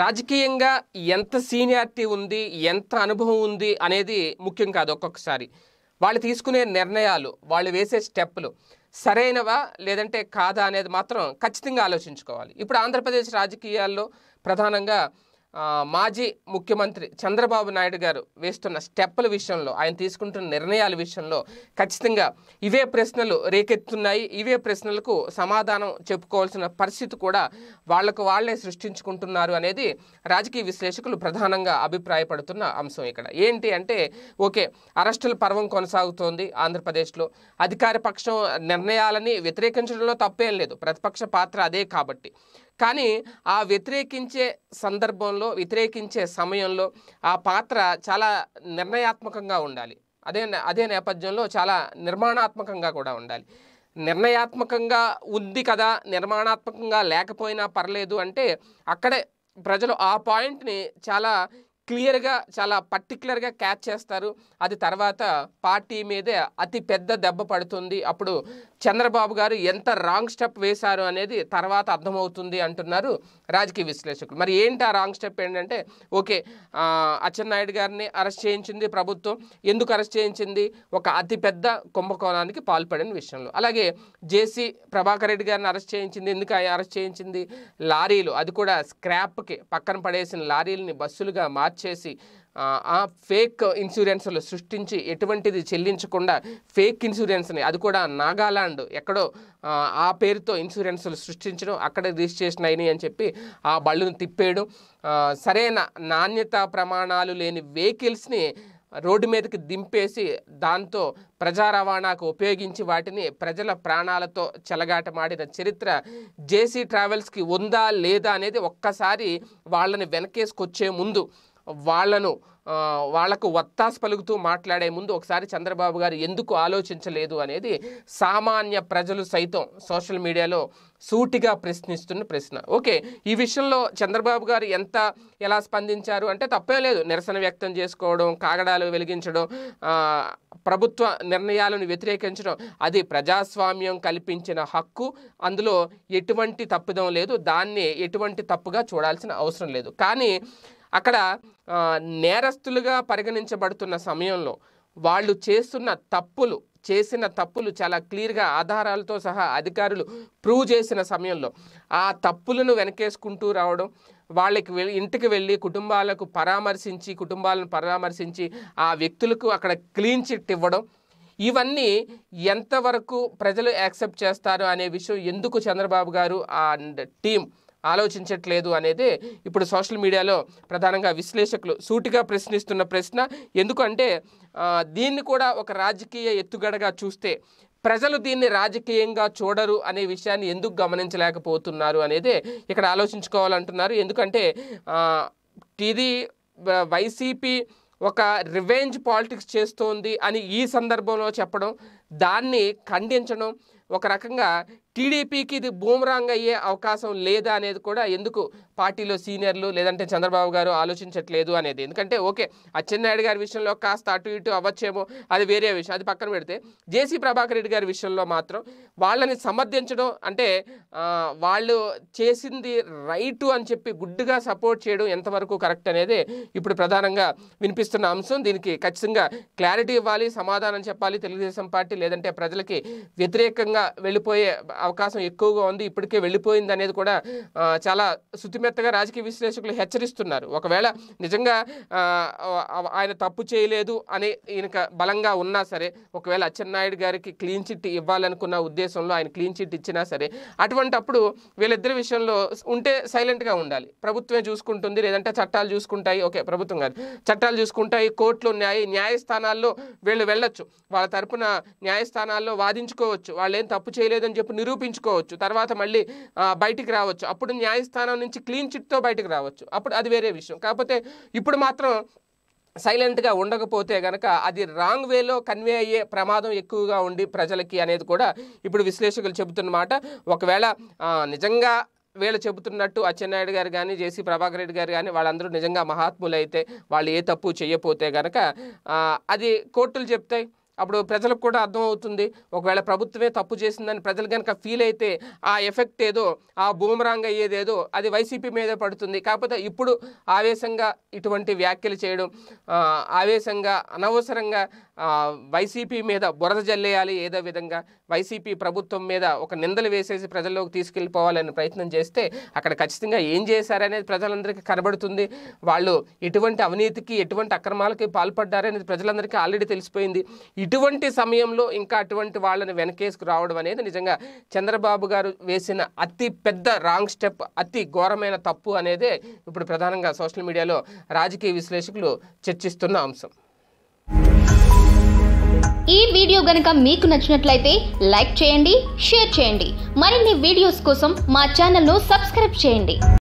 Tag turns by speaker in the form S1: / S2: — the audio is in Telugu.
S1: రాజకీయంగా ఎంత సీనియారిటీ ఉంది ఎంత అనుభవం ఉంది అనేది ముఖ్యం కాదు ఒక్కొక్కసారి వాళ్ళు తీసుకునే నిర్ణయాలు వాళ్ళు వేసే స్టెప్పులు సరైనవా లేదంటే కాదా అనేది మాత్రం ఖచ్చితంగా ఆలోచించుకోవాలి ఇప్పుడు ఆంధ్రప్రదేశ్ రాజకీయాల్లో ప్రధానంగా మాజీ ముఖ్యమంత్రి చంద్రబాబు నాయుడు గారు వేస్తున్న స్టెప్పుల విషయంలో ఆయన తీసుకుంటున్న నిర్ణయాల విషయంలో ఖచ్చితంగా ఇవే ప్రశ్నలు రేకెత్తున్నాయి ఇవే ప్రశ్నలకు సమాధానం చెప్పుకోవాల్సిన పరిస్థితి కూడా వాళ్లకు వాళ్లే సృష్టించుకుంటున్నారు అనేది రాజకీయ విశ్లేషకులు ప్రధానంగా అభిప్రాయపడుతున్న అంశం ఇక్కడ ఏంటి అంటే ఓకే అరెస్టుల పర్వం కొనసాగుతోంది ఆంధ్రప్రదేశ్లో అధికార పక్షం నిర్ణయాలని వ్యతిరేకించడంలో తప్పేం లేదు ప్రతిపక్ష పాత్ర అదే కాబట్టి కానీ ఆ వ్యతిరేకించే సందర్భంలో వ్యతిరేకించే సమయంలో ఆ పాత్ర చాలా నిర్ణయాత్మకంగా ఉండాలి అదే అదే నేపథ్యంలో చాలా నిర్మాణాత్మకంగా కూడా ఉండాలి నిర్ణయాత్మకంగా ఉంది కదా నిర్మాణాత్మకంగా లేకపోయినా పర్లేదు అంటే అక్కడే ప్రజలు ఆ పాయింట్ని చాలా క్లియర్గా చాలా పర్టికులర్గా క్యాచ్ చేస్తారు అది తర్వాత పార్టీ మీదే అతి పెద్ద దెబ్బ పడుతుంది అప్పుడు చంద్రబాబు గారు ఎంత రాంగ్ స్టెప్ వేశారు అనేది తర్వాత అర్థమవుతుంది అంటున్నారు రాజకీయ విశ్లేషకులు మరి ఏంటి ఆ రాంగ్ స్టెప్ ఏంటంటే ఓకే అచ్చెన్నాయుడు గారిని అరెస్ట్ చేయించింది ప్రభుత్వం ఎందుకు అరెస్ట్ చేయించింది ఒక అతిపెద్ద కుంభకోణానికి పాల్పడిన విషయంలో అలాగే జేసీ ప్రభాకర్ రెడ్డి గారిని అరెస్ట్ చేయించింది ఎందుకు అరెస్ట్ చేయించింది లారీలు అది కూడా స్క్రాప్కి పక్కన పడేసిన లారీలని బస్సులుగా మార్చి చేసి ఆ ఫేక్ ఇన్సూరెన్స్లు సృష్టించి ఎటువంటిది చెల్లించకుండా ఫేక్ ఇన్సూరెన్స్ని అది కూడా నాగాలాండ్ ఎక్కడో ఆ పేరుతో ఇన్సూరెన్స్లు సృష్టించడం అక్కడ రిజిస్ట్రేషన్ అయినాయి అని చెప్పి ఆ బళ్ళును తిప్పేయడం సరైన నాణ్యత ప్రమాణాలు లేని వెహికల్స్ని రోడ్డు మీదకి దింపేసి దాంతో ప్రజా రవాణాకు ఉపయోగించి వాటిని ప్రజల ప్రాణాలతో చెలగాటమాడిన చరిత్ర జేసీ ట్రావెల్స్కి ఉందా లేదా అనేది ఒక్కసారి వాళ్ళని వెనకేసుకొచ్చే ముందు వాళ్లను వాళ్లకు వత్తాస్ పలుకుతూ మాట్లాడే ముందు ఒకసారి చంద్రబాబు గారు ఎందుకు ఆలోచించలేదు అనేది సామాన్య ప్రజలు సైతం సోషల్ మీడియాలో సూటిగా ప్రశ్నిస్తున్న ప్రశ్న ఓకే ఈ విషయంలో చంద్రబాబు గారు ఎంత ఎలా స్పందించారు అంటే తప్పే లేదు నిరసన వ్యక్తం చేసుకోవడం కాగడాలు వెలిగించడం ప్రభుత్వ నిర్ణయాలను వ్యతిరేకించడం అది ప్రజాస్వామ్యం కల్పించిన హక్కు అందులో ఎటువంటి తప్పిదం లేదు దాన్ని ఎటువంటి తప్పుగా చూడాల్సిన అవసరం లేదు కానీ అక్కడ నేరస్తులుగా పరిగణించబడుతున్న సమయంలో వాళ్ళు చేస్తున్న తప్పులు చేసిన తప్పులు చాలా క్లియర్గా ఆధారాలతో సహా అధికారులు ప్రూవ్ చేసిన సమయంలో ఆ తప్పులను వెనకేసుకుంటూ రావడం వాళ్ళకి వెళ్ళి ఇంటికి వెళ్ళి కుటుంబాలకు పరామర్శించి కుటుంబాలను పరామర్శించి ఆ వ్యక్తులకు అక్కడ క్లీన్ చిట్ ఇవ్వడం ఇవన్నీ ఎంతవరకు ప్రజలు యాక్సెప్ట్ చేస్తారు అనే విషయం ఎందుకు చంద్రబాబు గారు ఆ టీం ఆలోచించట్లేదు అనేది ఇప్పుడు సోషల్ మీడియాలో ప్రధానంగా విశ్లేషకులు సూటిగా ప్రశ్నిస్తున్న ప్రశ్న ఎందుకంటే దీన్ని కూడా ఒక రాజకీయ ఎత్తుగడగా చూస్తే ప్రజలు దీన్ని రాజకీయంగా చూడరు అనే విషయాన్ని ఎందుకు గమనించలేకపోతున్నారు అనేది ఇక్కడ ఆలోచించుకోవాలంటున్నారు ఎందుకంటే ఇది వైసీపీ ఒక రివెంజ్ పాలిటిక్స్ చేస్తోంది అని ఈ సందర్భంలో చెప్పడం దాన్ని ఖండించడం ఒక రకంగా టీడీపీకి ఇది బూమరాంగ్ అయ్యే అవకాశం లేదా అనేది కూడా ఎందుకు పార్టీలో సీనియర్లు లేదంటే చంద్రబాబు గారు ఆలోచించట్లేదు అనేది ఎందుకంటే ఓకే అచ్చెన్నాయుడు గారి విషయంలో కాస్త అటు ఇటు అవ్వచ్చేమో అది వేరే విషయం అది పక్కన పెడితే జేసీ ప్రభాకర్ రెడ్డి గారి విషయంలో మాత్రం వాళ్ళని సమర్థించడం అంటే వాళ్ళు చేసింది రైటు అని చెప్పి గుడ్డుగా సపోర్ట్ చేయడం ఎంతవరకు కరెక్ట్ అనేది ఇప్పుడు ప్రధానంగా వినిపిస్తున్న అంశం దీనికి ఖచ్చితంగా క్లారిటీ ఇవ్వాలి సమాధానం చెప్పాలి తెలుగుదేశం పార్టీ లేదంటే ప్రజలకి వ్యతిరేకంగా కూడా వెళ్ళిపోయే అవకాశం ఎక్కువగా ఉంది ఇప్పటికే వెళ్ళిపోయింది అనేది కూడా చాలా శుతిమెత్తగా రాజకీయ విశ్లేషకులు హెచ్చరిస్తున్నారు ఒకవేళ నిజంగా ఆయన తప్పు చేయలేదు అని ఈయనక బలంగా ఉన్నా సరే ఒకవేళ అచ్చెన్నాయుడు గారికి క్లీన్ చిట్ ఇవ్వాలనుకున్న ఉద్దేశంలో ఆయన క్లీన్ చిట్ ఇచ్చినా సరే అటువంటి అప్పుడు వీళ్ళిద్దరి విషయంలో ఉంటే సైలెంట్గా ఉండాలి ప్రభుత్వమే చూసుకుంటుంది లేదంటే చట్టాలు చూసుకుంటాయి ఓకే ప్రభుత్వం కాదు చట్టాలు చూసుకుంటాయి కోర్టులు న్యాయ న్యాయస్థానాల్లో వీళ్ళు వెళ్ళొచ్చు వాళ్ళ తరపున న్యాయస్థానాల్లో వాదించుకోవచ్చు వాళ్ళు ఏం తప్పు చేయలేదని చెప్పి నిరూపించుకోవచ్చు తర్వాత మళ్ళీ బయటికి రావచ్చు అప్పుడు న్యాయస్థానం నుంచి క్లీన్ చిట్తో బయటకు రావచ్చు అప్పుడు అది వేరే విషయం కాకపోతే ఇప్పుడు మాత్రం సైలెంట్గా ఉండకపోతే గనక అది రాంగ్ వేలో కన్వే అయ్యే ప్రమాదం ఎక్కువగా ఉండి ప్రజలకి అనేది కూడా ఇప్పుడు విశ్లేషకులు చెబుతున్నమాట ఒకవేళ నిజంగా వీళ్ళు చెబుతున్నట్టు అచ్చెన్నాయుడు గారు కానీ జేసీ ప్రభాకర్ రెడ్డి గారు కానీ వాళ్ళందరూ నిజంగా మహాత్ములైతే వాళ్ళు ఏ తప్పు చేయపోతే గనక అది కోర్టులు చెప్తాయి అప్పుడు ప్రజలకు కూడా అర్థమవుతుంది ఒకవేళ ప్రభుత్వమే తప్పు చేసిందని ప్రజలు కనుక ఫీల్ అయితే ఆ ఎఫెక్ట్ ఏదో ఆ భూమరాంగ్ అయ్యేదేదో అది వైసీపీ మీదే పడుతుంది కాకపోతే ఇప్పుడు ఆవేశంగా ఇటువంటి వ్యాఖ్యలు చేయడం ఆవేశంగా అనవసరంగా వైసీపీ మీద బురద జల్లేయాలి ఏదో విధంగా వైసీపీ ప్రభుత్వం మీద ఒక నిందలు వేసేసి ప్రజల్లోకి తీసుకెళ్ళిపోవాలని ప్రయత్నం చేస్తే అక్కడ ఖచ్చితంగా ఏం చేశారనేది ప్రజలందరికీ కనబడుతుంది వాళ్ళు ఎటువంటి అవినీతికి ఎటువంటి అక్రమాలకి పాల్పడ్డారనేది ప్రజలందరికీ ఆల్రెడీ తెలిసిపోయింది ఇటువంటి సమయంలో ఇంకా అటువంటి వాళ్ళని వెనకేసుకు రావడం అనేది నిజంగా చంద్రబాబు గారు వేసిన అతి పెద్ద రాంగ్ స్టెప్ అతి ఘోరమైన తప్పు అనేది ఇప్పుడు ప్రధానంగా సోషల్ మీడియాలో రాజకీయ విశ్లేషకులు చర్చిస్తున్న అంశం ఈ వీడియో గనక మీకు నచ్చినట్లయితే లైక్ చేయండి షేర్ చేయండి మరిన్ని వీడియోస్ కోసం మా ను సబ్స్క్రైబ్ చేయండి